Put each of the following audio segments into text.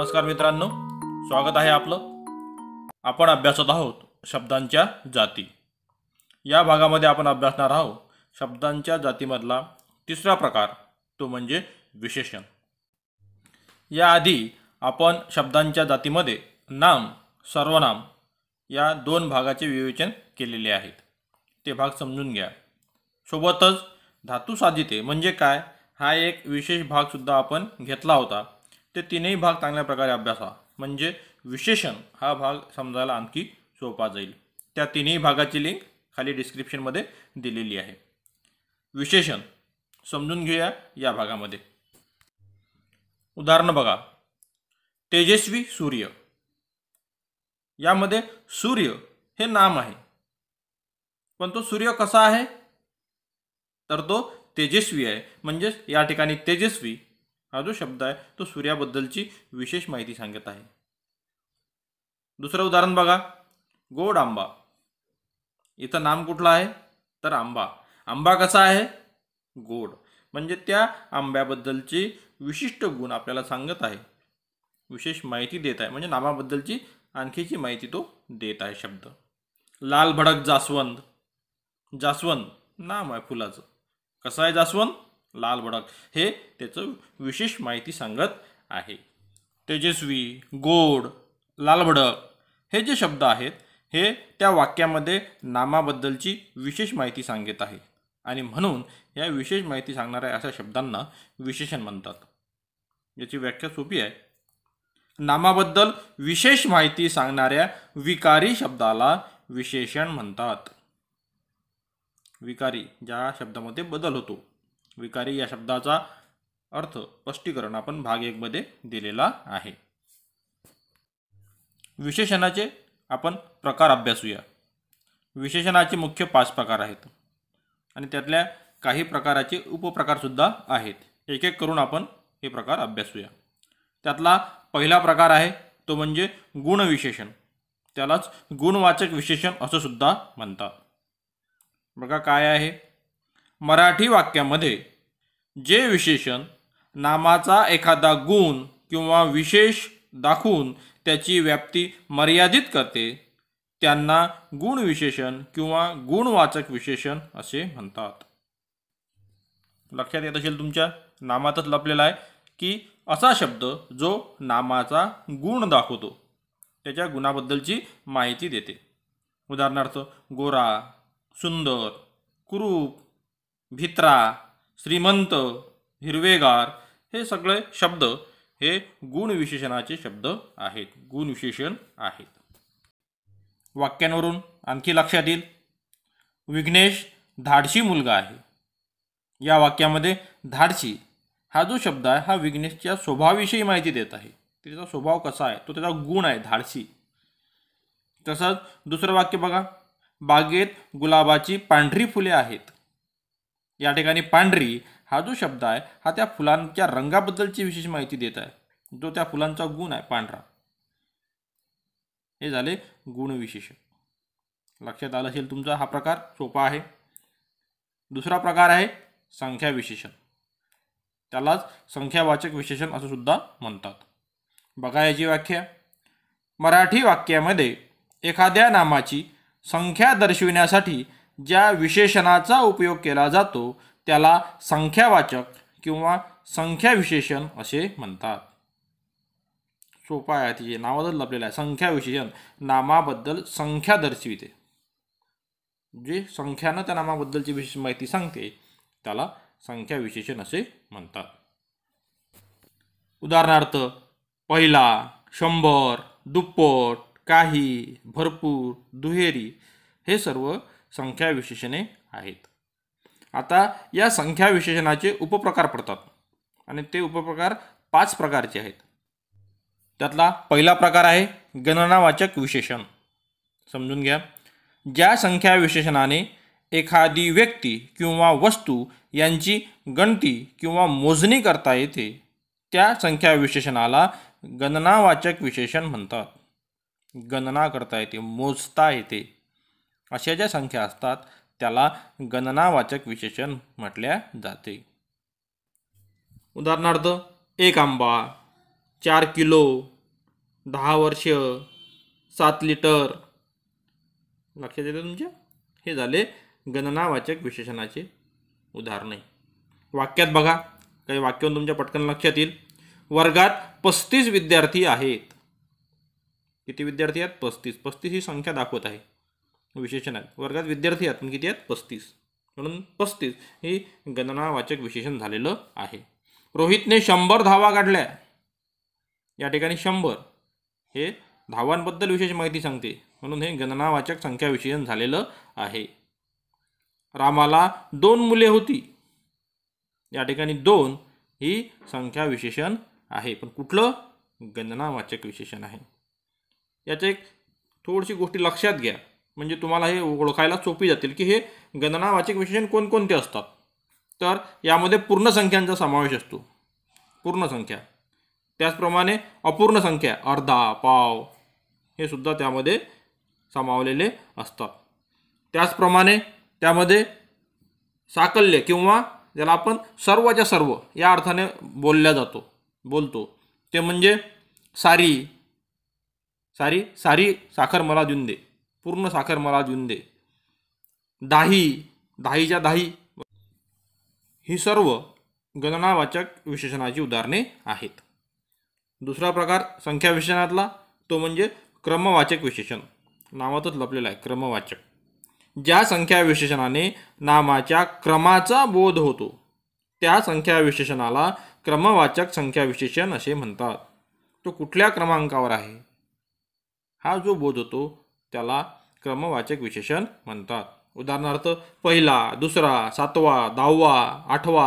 नमस्कार मित्रांनो स्वागत आहे आपलं आपण अभ्यासत आहोत शब्दांच्या जाती या भागामध्ये आपण अभ्यासणार आहोत शब्दांच्या जातीमधला तिसरा प्रकार तो म्हणजे विशेषण याआधी आपण शब्दांच्या जातीमध्ये नाम सर्वनाम या दोन भागाचे विवेचन केलेले आहेत ते भाग समजून घ्या सोबतच धातुसाधिते म्हणजे काय हा एक विशेष भागसुद्धा आपण घेतला होता ते तिन्ही भाग चांगल्या प्रकारे अभ्यासा म्हणजे विशेषण हा भाग समजायला आणखी सोपा जाईल त्या तिन्ही भागाची लिंक खाली डिस्क्रिप्शनमध्ये दिलेली आहे विशेषण समजून घेऊया या भागामध्ये उदाहरण बघा तेजस्वी सूर्य यामध्ये सूर्य हे नाम आहे पण तो सूर्य कसा आहे तर तो तेजस्वी आहे म्हणजेच या ठिकाणी तेजस्वी हा जो शब्द आहे तो सूर्याबद्दलची विशेष माहिती सांगत आहे दुसरं उदाहरण बघा गोड आंबा इथं नाम कुठलं आहे तर आंबा आंबा कसा आहे गोड म्हणजे त्या आंब्याबद्दलची विशिष्ट गुण आपल्याला सांगत आहे विशेष माहिती देत आहे म्हणजे नामाबद्दलची आणखीची माहिती तो देत आहे शब्द लाल भडक जास्वंद जास्वंद नाम आहे फुलाचं कसं आहे जास्वंद लाल बडक हे त्याचं विशेष माहिती सांगत आहे तेजस्वी गोड लाल बडक हे जे शब्द आहेत हे त्या वाक्यामध्ये नामाबद्दलची विशेष माहिती सांगत आहे आणि म्हणून या विशेष माहिती सांगणाऱ्या अशा शब्दांना विशेषण म्हणतात याची व्याख्या सोपी आहे नामाबद्दल विशेष माहिती सांगणाऱ्या विकारी शब्दाला विशेषण म्हणतात विकारी ज्या शब्दामध्ये बदल होतो विकारी या शब्दाचा अर्थ स्पष्टीकरण आपण भाग एकमध्ये दिलेला आहे विशेषणाचे आपण प्रकार अभ्यासूया विशेषणाचे मुख्य पाच प्रकार आहेत आणि त्यातल्या काही प्रकाराचे उपप्रकारसुद्धा आहेत एक एक करून आपण हे प्रकार अभ्यासूया त्यातला पहिला प्रकार आहे तो म्हणजे गुणविशेषण त्यालाच गुणवाचक विशेषण असं सुद्धा म्हणतात बघा काय आहे मराठी वाक्यामध्ये जे विशेषण नामाचा एखादा गुण किंवा विशेष दाखवून त्याची व्याप्ती मर्यादित करते त्यांना गुणविशेषण किंवा गुणवाचक विशेषण असे म्हणतात लक्षात येत असेल तुमच्या नामातच लपलेला आहे की असा शब्द जो नामाचा गुण दाखवतो त्याच्या गुणाबद्दलची माहिती देते उदाहरणार्थ गोरा सुंदर कुरूप भित्रा श्रीमंत हिरवेगार हे सगळे शब्द हे गुणविशेषणाचे शब्द आहेत गुणविशेषण आहेत वाक्यांवरून आणखी लक्षात येईल विघ्नेश धाडशी मुलगा आहे या वाक्यामध्ये धाडशी हा जो शब्द आहे हा विघ्नेशच्या स्वभावाविषयी माहिती देत आहे त्याचा स्वभाव कसा आहे तो त्याचा गुण आहे धाडशी तसंच दुसरं वाक्य बघा बागेत गुलाबाची पांढरी फुले आहेत या ठिकाणी पांढरी हा जो शब्द आहे हा त्या फुलांच्या रंगाबद्दलची विशेष माहिती देत आहे जो त्या फुलांचा गुण आहे पांढरा हे झाले गुणविशेष लक्षात आलं असेल तुमचा हा प्रकार सोपा आहे दुसरा प्रकार आहे संख्या विशेषण त्यालाच संख्यावाचक विशेषण असं सुद्धा म्हणतात बघा याची व्याख्या मराठी वाक्यामध्ये एखाद्या नामाची संख्या दर्शविण्यासाठी ज्या विशेषणाचा उपयोग केला जातो त्याला संख्यावाचक किंवा संख्याविशेषण असे म्हणतात सोपा आहे तिचे नावातच लपलेलं आहे संख्याविशेषण नामाबद्दल संख्या दर्शविते जे संख्यानं त्या नामाबद्दलची विशेष माहिती सांगते त्याला संख्याविशेषण असे म्हणतात उदाहरणार्थ पहिला शंभर दुप्पट काही भरपूर दुहेरी हे सर्व संख्या विशेषणे आहेत आता या संख्या विशेषणाचे उपप्रकार पडतात आणि ते उपप्रकार पाच प्रकारचे आहेत त्यातला पहिला प्रकार आहे गणनावाचक विशेषण समजून घ्या ज्या संख्या विशेषणाने एखादी व्यक्ती किंवा वस्तू यांची गणती किंवा मोजणी करता येते त्या संख्या विशेषणाला गणनावाचक विशेषण म्हणतात गणना करता येते मोजता येते अशा ज्या संख्या असतात त्याला गणनावाचक विशेषण म्हटल्या जाते उदाहरणार्थ एक आंबा चार किलो दहा वर्ष सात लिटर लक्षात येतं तुमच्या हे झाले गणनावाचक विशेषणाचे उदाहरणे वाक्यात बघा काही वाक्य तुमच्या पटकन लक्षात येईल वर्गात पस्तीस विद्यार्थी आहेत किती विद्यार्थी आहेत पस्तीस पस्तीस ही संख्या दाखवत आहे विशेषण आहेत वर्गात विद्यार्थी आहेत पण किती आहेत पस्तीस म्हणून पस्तीस ही गणनावाचक विशेषण झालेलं आहे रोहितने शंभर धावा काढल्या या ठिकाणी शंभर हे धावांबद्दल विशेष माहिती सांगते म्हणून हे गणनावाचक संख्या विशेषण झालेलं आहे रामाला दोन मुले होती या ठिकाणी दोन ही संख्या विशेषण आहे पण कुठलं गणनावाचक विशेषण आहे याचे एक थोडीशी गोष्टी लक्षात घ्या म्हणजे तुम्हाला हे ओळखायला सोपी जातील की हे गणनावाचक विशेषण कोणकोणते असतात तर यामध्ये पूर्ण संख्यांचा समावेश असतो पूर्ण संख्या त्याचप्रमाणे अपूर्ण संख्या अर्धा पाव हे सुद्धा त्यामध्ये सामावलेले असतात त्याचप्रमाणे त्यामध्ये साकल्य किंवा ज्याला आपण सर्वच्या सर्व या अर्थाने बोलल्या जातो बोलतो ते म्हणजे सारी सारी सारी साखर मला देऊन दे पूर्ण साखर मला देऊन दे दाही दाहीच्या दाही ही सर्व गणनावाचक विशेषणाची उदाहरणे आहेत दुसरा प्रकार संख्या विशेषणातला तो म्हणजे क्रमवाचक विशेषण नावातच लपलेला आहे क्रमवाचक ज्या संख्या विशेषणाने नामाच्या क्रमाचा बोध होतो त्या संख्या विशेषणाला क्रमवाचक संख्या विशेषण असे म्हणतात तो कुठल्या क्रमांकावर आहे हा जो बोध होतो त्याला क्रमवाचक विशेषण म्हणतात उदाहरणार्थ पहिला दुसरा सातवा दहावा आठवा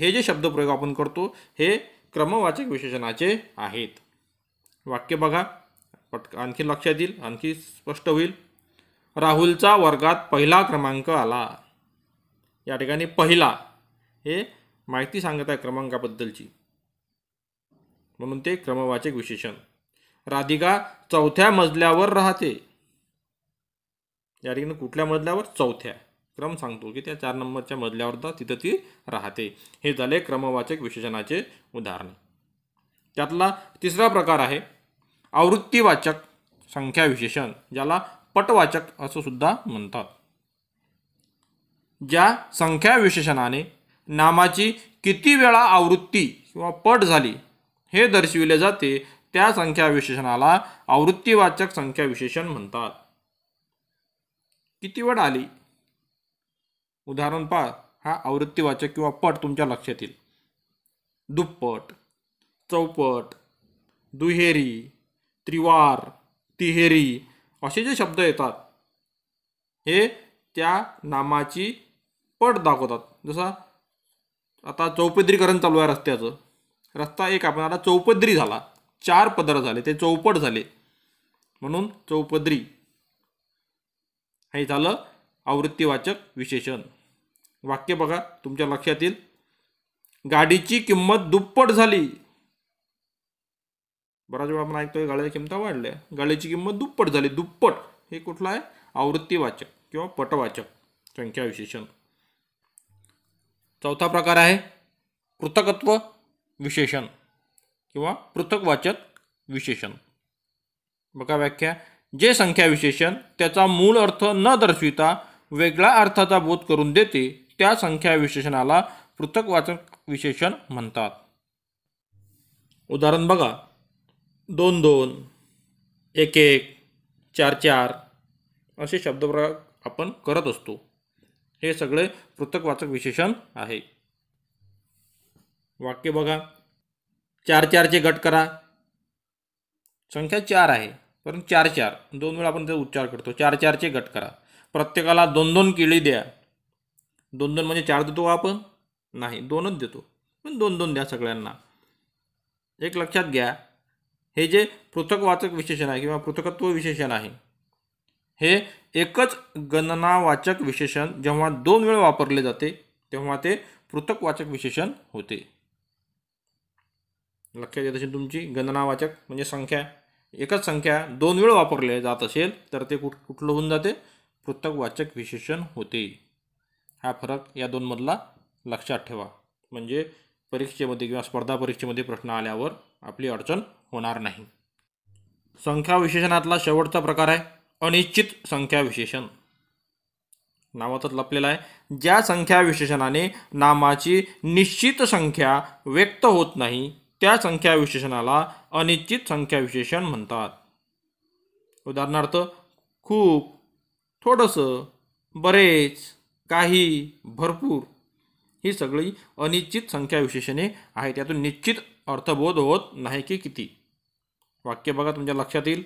हे जे शब्दप्रयोग आपण करतो हे क्रमवाचक विशेषणाचे आहेत वाक्य बघा पट आणखी लक्षात येईल आणखी स्पष्ट होईल राहुलचा वर्गात पहिला क्रमांक आला या ठिकाणी पहिला हे माहिती सांगत आहे क्रमांकाबद्दलची म्हणून ते क्रमवाचक विशेषण राधिका चौथ्या मजल्यावर राहते या ठिकाणी कुठल्या मजल्यावर चौथ्या क्रम सांगतो की त्या चार नंबरच्या मजल्यावर तिथं ती राहते हे झाले क्रमवाचक विशेषणाचे उदाहरण त्यातला तिसरा प्रकार आहे आवृत्तीवाचक संख्या विशेषण ज्याला पटवाचक असं सुद्धा म्हणतात ज्या संख्या विशेषणाने नामाची किती वेळा आवृत्ती किंवा पट झाली हे दर्शविले जाते त्या संख्या विशेषणाला आवृत्तीवाचक विशेषण म्हणतात किती वड आली उदाहरण पहा हा आवृत्तीवाचक किंवा पट तुमच्या लक्षात येईल दुप्पट चौपट दुहेरी त्रिवार तिहेरी असे जे शब्द येतात हे त्या नामाची पट दाखवतात जसा आता चौपदरीकरण चालू आहे रस्त्याचं रस्ता एक आपण आता चौपदरी झाला चार पदर झाले ते चौपट झाले म्हणून चौपदरी हे झालं आवृत्तीवाचक विशेषण वाक्य बघा तुमच्या लक्षात येईल गाडीची किंमत दुप्पट झाली बराच वेळा आपण ऐकतोय गाड्याची किंमत वाढल्या गाडीची किंमत दुप्पट झाली दुप्पट हे कुठलं आहे आवृत्तीवाचक किंवा पटवाचक संख्या विशेषण चौथा प्रकार आहे कृतकत्व विशेषण किंवा पृथकवाचक विशेषण बघा व्याख्या जे संख्या विशेषण त्याचा मूळ अर्थ न दर्शविता वेगळ्या अर्थाचा बोध करून देते त्या संख्या विशेषणाला पृथकवाचक विशेषण म्हणतात उदाहरण बघा दोन दोन एक एक चार चार असे शब्दप्रयोग आपण करत असतो हे सगळे पृथकवाचक विशेषण आहे वाक्य बघा चार चारचे गट करा संख्या चार आहे परंतु चार चार दोन वेळा आपण त्याचा उच्चार करतो चार चारचे गट करा प्रत्येकाला दोन दोन किळी द्या दोन दोन म्हणजे चार देतो आपण नाही दोनच देतो पण दोन दोन द्या सगळ्यांना एक लक्षात घ्या हे जे पृथकवाचक विशेषण आहे किंवा पृथकत्व विशेषण आहे हे एकच गणनावाचक विशेषण जेव्हा दोन वेळ वापरले जाते तेव्हा ते पृथकवाचक विशेषण होते लक्षात येत असेल तुमची गणनावाचक म्हणजे संख्या एकच संख्या दोन वेळ वापरले जात असेल तर ते कुठ कुठलं होऊन जाते पृथकवाचक विशेषण होते हा फरक या दोनमधला लक्षात ठेवा म्हणजे परीक्षेमध्ये किंवा स्पर्धा परीक्षेमध्ये प्रश्न आल्यावर आपली अडचण होणार नाही संख्या विशेषणातला शेवटचा प्रकार आहे अनिश्चित संख्या विशेषण नावातच लपलेला आहे ज्या संख्या विशेषणाने नामाची निश्चित संख्या व्यक्त होत नाही त्या संख्या विशेषणाला अनिश्चित संख्या विशेषण म्हणतात उदाहरणार्थ खूप थोडंसं बरेच काही भरपूर ही सगळी अनिश्चित संख्या विशेषणे आहेत यातून निश्चित अर्थबोध होत नाही की किती वाक्य बघा तुमच्या लक्षात येईल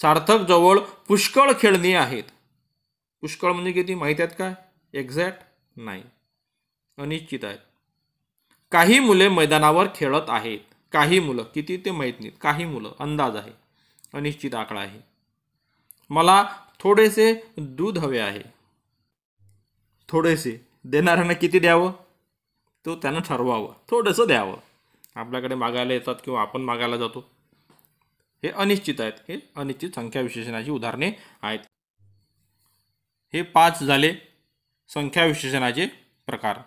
सार्थक जवळ पुष्कळ खेळणी आहेत पुष्कळ म्हणजे किती माहीत आहेत काय एक्झॅक्ट नाही अनिश्चित आहेत काही मुले मैदानावर खेळत आहेत काही मुलं किती ते माहीत नाहीत काही मुलं अंदाज आहे अनिश्चित आकडा आहे मला थोडेसे दूध हवे आहे थोडेसे देणाऱ्यांना किती द्यावं तो त्यांना ठरवावं थोडंसं द्यावं आपल्याकडे मागायला येतात किंवा आपण मागायला जातो हे अनिश्चित आहेत हे अनिश्चित संख्या विशेषणाची उदाहरणे आहेत हे पाच झाले संख्या विशेषणाचे प्रकार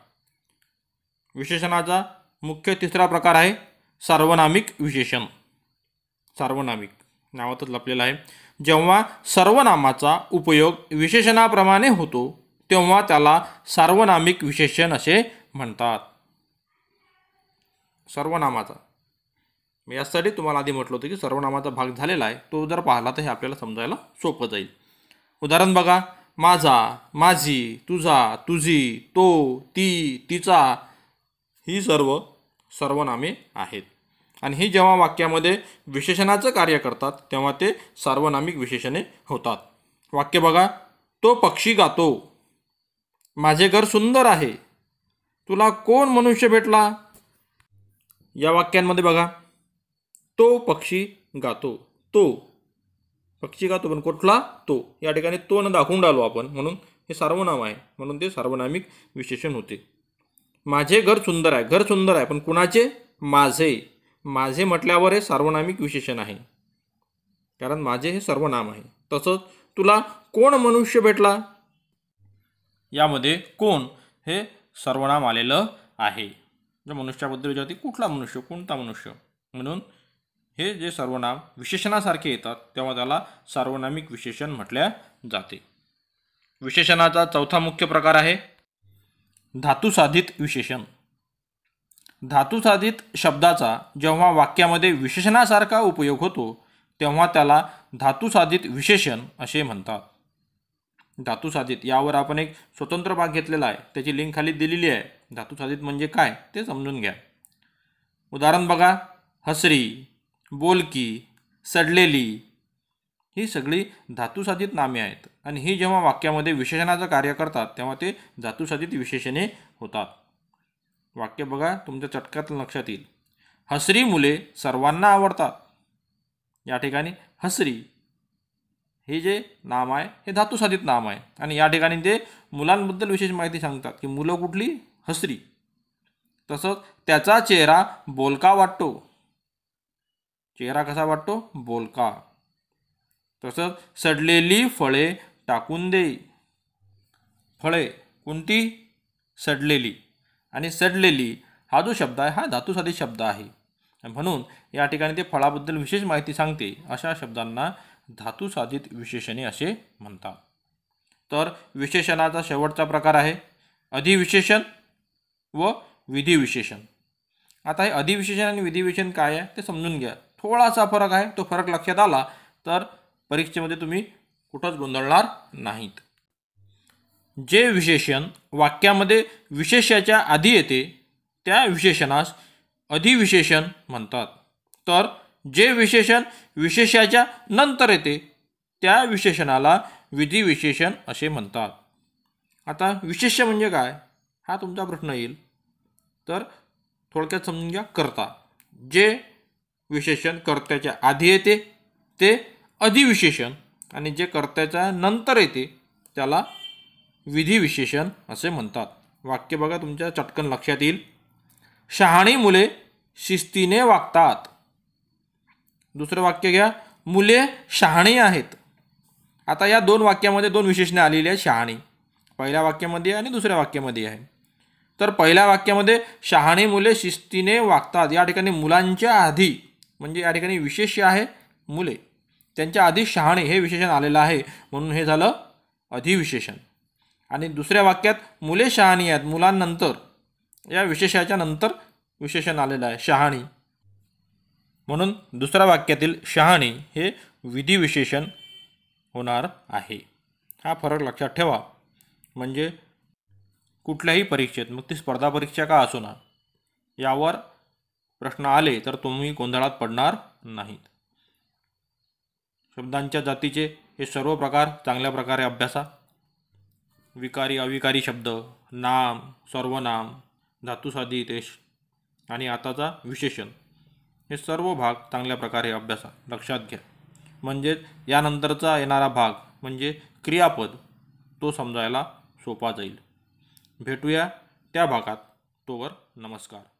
विशेषणाचा मुख्य तिसरा प्रकार आहे सार्वनामिक विशेषण सार्वनामिक नावातच लपलेलं आहे जेव्हा सर्वनामाचा उपयोग विशेषणाप्रमाणे होतो तेव्हा त्याला सार्वनामिक विशेषण असे म्हणतात सर्वनामाचा मी यासाठी तुम्हाला आधी म्हटलं होतं की सर्वनामाचा भाग झालेला आहे तो जर पाहिला तर हे आपल्याला समजायला सोपं जाईल उदाहरण बघा माझा माझी तुझा तुझी तो ती तिचा ही सर्व सर्वनामे आहेत आणि ही जेव्हा वाक्यामध्ये विशेषणाचं कार्य करतात तेव्हा ते सार्वनामिक विशेषणे होतात वाक्य बघा तो पक्षी गातो माझे घर सुंदर आहे तुला कोण मनुष्य भेटला या वाक्यांमध्ये बघा तो पक्षी गातो तो पक्षी गातो पण कुठला तो या ठिकाणी तो न दाखवून डालो आपण म्हणून हे सार्वनाम आहे म्हणून ते सार्वनामिक विशेषण होते माझे घर सुंदर आहे घर सुंदर आहे पण कुणाचे माझे माझे म्हटल्यावर हे सार्वनामिक विशेषण आहे कारण माझे हे सर्वनाम आहे तसंच तुला कोण मनुष्य भेटला यामध्ये कोण हे सर्वनाम आलेलं आहे मनुष्याबद्दल विचारते कुठला मनुष्य कोणता मनुष्य म्हणून हे जे सर्वनाम विशेषणासारखे येतात तेव्हा त्याला सार्वनामिक विशेषण म्हटल्या जाते विशेषणाचा चौथा मुख्य प्रकार आहे धातुसाधित विशेषण धातुसाधित शब्दाचा जेव्हा वाक्यामध्ये विशेषणासारखा उपयोग होतो तेव्हा त्याला धातुसाधित विशेषण असे म्हणतात धातुसाधित यावर आपण एक स्वतंत्र भाग घेतलेला आहे त्याची लिंक खाली दिलेली आहे धातुसाधित म्हणजे काय ते समजून घ्या उदाहरण बघा हसरी बोलकी सडलेली ही सगळी धातुसाधित नामे आहेत आणि ही जेव्हा वाक्यामध्ये विशेषणाचं कार्य करतात तेव्हा ते धातुसाधित विशेषणे होतात वाक्य बघा तुमच्या चटक्यात लक्षात येईल हसरी मुले सर्वांना आवडतात या ठिकाणी हसरी हे जे नाम आहे हे धातुसाधित नाम आहे आणि या ठिकाणी ते मुलांबद्दल विशेष माहिती सांगतात की मुलं कुठली हसरी तसंच त्याचा चेहरा बोलका वाटतो चेहरा कसा वाटतो बोलका तसंच सडलेली फळे टाकून दे फळे कोणती सडलेली आणि सडलेली हा जो शब्द आहे हा धातुसाधित शब्द आहे म्हणून या ठिकाणी ते फळाबद्दल विशेष माहिती सांगते अशा शब्दांना धातुसाधित विशेषणे असे म्हणतात तर विशेषणाचा शेवटचा प्रकार आहे अधिविशेषण व विधिविशेषण आता हे अधिविशेषण आणि विधिविशेषण काय आहे ते समजून घ्या थोडासा फरक आहे तो फरक लक्षात आला तर परीक्षेमध्ये तुम्ही कुठंच गोंधळणार नाहीत जे विशेषण वाक्यामध्ये विशेषाच्या आधी येते त्या विशेषणास अधिविशेषण म्हणतात तर जे विशेषण विशेषाच्या नंतर येते त्या विशेषणाला विधिविशेषण असे म्हणतात आता विशेष म्हणजे काय हा तुमचा प्रश्न येईल तर थोडक्यात समजून घ्या करता जे विशेषण कर्त्याच्या आधी येते ते अधिविशेषण आणि जे कर्त्याच्या नंतर येते त्याला विधिविशेषण असे म्हणतात वाक्य बघा तुमच्या चटकन लक्षात येईल शहाणी मुले शिस्तीने वागतात दुसरं वाक्य घ्या मुले शहाणी आहेत आता या दोन वाक्यामध्ये दोन विशेषणे आलेली आहेत शहाणी पहिल्या वाक्यामध्ये आणि दुसऱ्या वाक्यामध्ये आहे तर पहिल्या वाक्यामध्ये शहाणी मुले शिस्तीने वागतात या ठिकाणी मुलांच्या आधी म्हणजे या ठिकाणी विशेष आहे मुले त्यांच्या आधी शहाणे हे विशेषण आलेलं आहे म्हणून हे झालं अधिविशेषण आणि दुसऱ्या वाक्यात मुले शहाणी आहेत मुलांनंतर या विशेषाच्या नंतर विशेषण आलेलं आहे शहाणी म्हणून दुसऱ्या वाक्यातील शहाणी हे विधिविशेषण होणार आहे हा फरक लक्षात ठेवा म्हणजे कुठल्याही परीक्षेत मग ती स्पर्धा परीक्षा का असो ना यावर प्रश्न आले तर तुम्ही गोंधळात पडणार नाहीत शब्दांच्या जातीचे हे सर्व प्रकार चांगल्या प्रकारे अभ्यासा विकारी अविकारी शब्द नाम सर्वनाम देश आणि आताचा विशेषण हे सर्व भाग चांगल्या प्रकारे अभ्यासा लक्षात घ्या म्हणजेच यानंतरचा येणारा भाग म्हणजे क्रियापद तो समजायला सोपा जाईल भेटूया त्या भागात तोवर नमस्कार